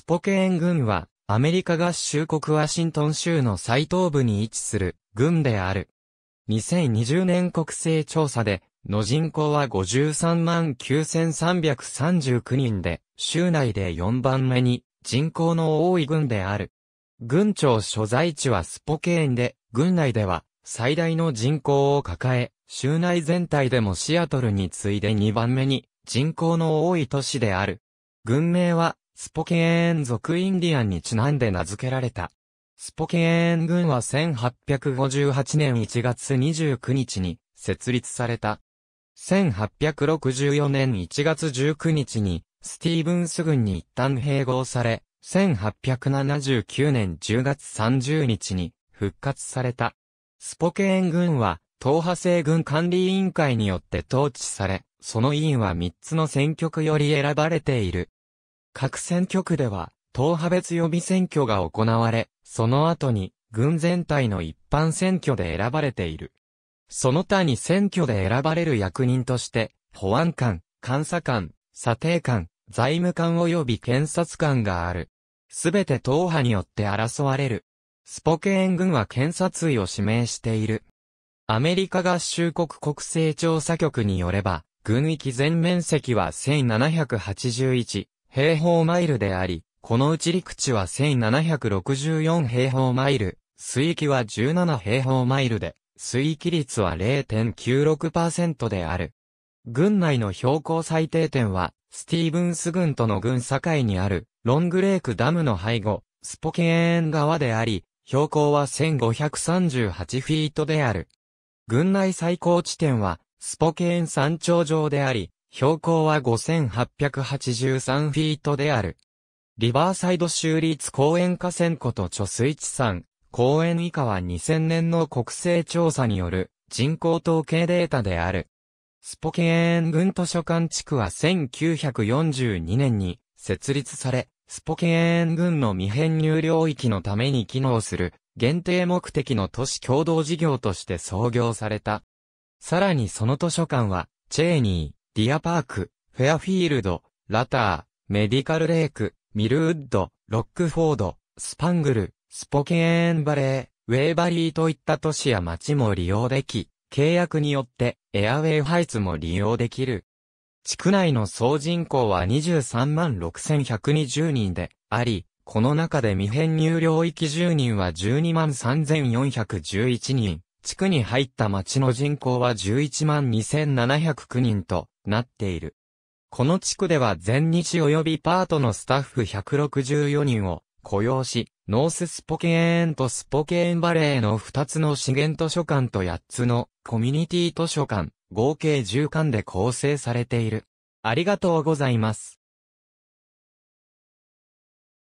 スポケーン郡は、アメリカ合衆国ワシントン州の最東部に位置する郡である。2020年国勢調査で、の人口は53万9339人で、州内で4番目に人口の多い郡である。郡庁所在地はスポケーンで、郡内では最大の人口を抱え、州内全体でもシアトルに次いで2番目に人口の多い都市である。郡名はスポケーン族インディアンにちなんで名付けられた。スポケーン軍は1858年1月29日に設立された。1864年1月19日にスティーブンス軍に一旦併合され、1879年10月30日に復活された。スポケーン軍は党派制軍管理委員会によって統治され、その委員は3つの選挙区より選ばれている。各選挙区では、党派別予備選挙が行われ、その後に、軍全体の一般選挙で選ばれている。その他に選挙で選ばれる役人として、保安官、監査官、査定官、財務官及び検察官がある。すべて党派によって争われる。スポケーン軍は検察医を指名している。アメリカ合衆国国勢調査局によれば、軍域全面積は1781平方マイルであり、このうち陸地は1764平方マイル、水域は17平方マイルで、水域率は0.96%である。軍内の標高最低点は、スティーブンス軍との軍境にある、ロングレークダムの背後、スポケーン川であり、標高は1538フィートである。軍内最高地点は、スポケーン山頂上であり、標高は5883フィートである。リバーサイド州立公園河川湖と貯水池山、公園以下は2000年の国勢調査による人口統計データである。スポケーン軍図書館地区は1942年に設立され、スポケーン軍の未編入領域のために機能する限定目的の都市共同事業として創業された。さらにその図書館は、チェーニー、ディアパーク、フェアフィールド、ラター、メディカルレイク、ミルウッド、ロックフォード、スパングル、スポケーンバレー、ウェイバリーといった都市や町も利用でき、契約によってエアウェイハイツも利用できる。地区内の総人口は23万6120人であり、この中で未編入領域住人は12万3411人、地区に入った町の人口は11万2709人と、なっている。この地区では全日及びパートのスタッフ164人を雇用し、ノーススポケーンとスポケーンバレーの2つの資源図書館と8つのコミュニティ図書館、合計10館で構成されている。ありがとうございます。